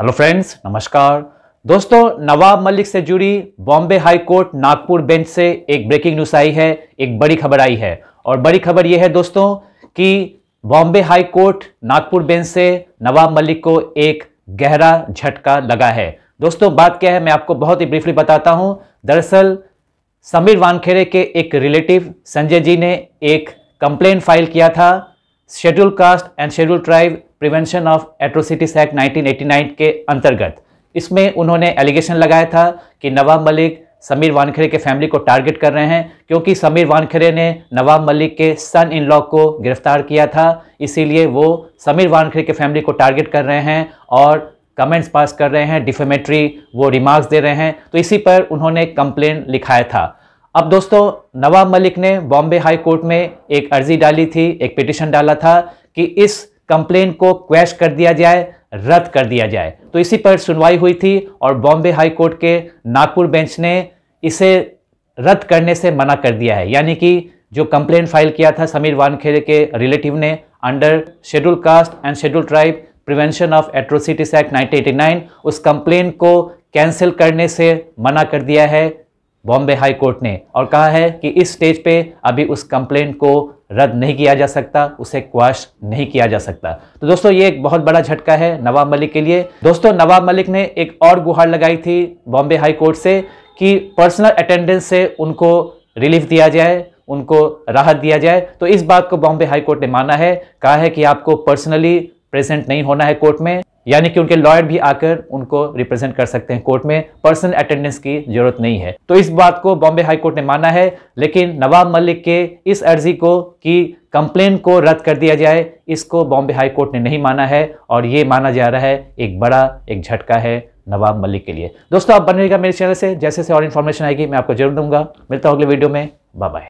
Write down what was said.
hello friends नमस्कार दोस्तों नवाब मलिक से जुड़ी Bombay high court Nagpur bench से एक ब्रेकिंग न्यूज आई है एक बड़ी खबर आई है और बड़ी खबर यह है दोस्तों कि Bombay high court Nagpur bench से नवाब मलिक को एक गहरा झटका लगा है दोस्तों बात क्या है मैं आपको बहुत ही ब्रीफली बताता हूं दरअसल समीर वानखेड़े के एक रिलेटिव संजय जी ने एक कंप्लेन फाइल किया था schedule caste and schedule tribe prevention of atrocities act 1989 के अंतर्गत इसमें उन्होंने एलिगेशन लगाया था कि नवाब मलिक समीर वानखेड़े के फैमिली को टारगेट कर रहे हैं क्योंकि समीर वानखेड़े ने नवाब मलिक के सन इन लॉ को गिरफ्तार किया था इसीलिए वो समीर वानखेड़े के फैमिली को टारगेट कर रहे हैं और कमेंट्स पास कर रहे हैं डिफेमेटरी वो रिमार्क्स दे रहे हैं तो इसी पर उन्होंने कंप्लेन लिखाया था अब दोस्तों नवाब मलिक ने बॉम्बे हाई कोर्ट में एक अर्जी डाली थी एक पिटिशन डाला था कि इस कंप्लेन को क्वेश कर दिया जाए रद्द कर दिया जाए तो इसी पर सुनवाई हुई थी और बॉम्बे हाई कोर्ट के नागपुर बेंच ने इसे रद्द करने से मना कर दिया है यानी कि जो कंप्लेन फाइल किया था समीर वानखेड़े के रिलेटिव ने under schedule caste and schedule tribe prevention of atrocities act 1989 उस कंप्लेन को कैंसिल करने से मना कर दिया है बॉम्बे हाई कोर्ट ने और कहा है कि इस स्टेज पे अभी उस कंप्लेंट को रद्द नहीं किया जा सकता उसे क्वाश नहीं किया जा सकता तो दोस्तों ये एक बहुत बड़ा झटका है नवाब मलिक के लिए दोस्तों नवाब मलिक ने एक और गुहार लगाई थी बॉम्बे हाई कोर्ट से कि पर्सनल अटेंडेंस से उनको रिलीफ दिया जाए उनको राहत दिया जाए तो इस बात को बॉम्बे हाई कोर्ट ने माना है कहा है कि आपको पर्सनली प्रेजेंट नहीं होना है कोर्ट में यानी कि उनके लॉयर भी आकर उनको रिप्रेजेंट कर सकते हैं कोर्ट में पर्सनल अटेंडेंस की जरूरत नहीं है तो इस बात को बॉम्बे हाई कोर्ट ने माना है लेकिन नवाब मलिक के इस अर्जी को कि कंप्लेन को रद्द कर दिया जाए इसको बॉम्बे हाई कोर्ट ने नहीं माना है और ये माना जा रहा है एक बड़ा एक झटका है नवाब मलिक के लिए दोस्तों आप बनेगा मेरे चैनल से जैसे से और इन्फॉर्मेशन आएगी मैं आपको जरूर दूंगा मिलता हूँ अगले वीडियो में बाय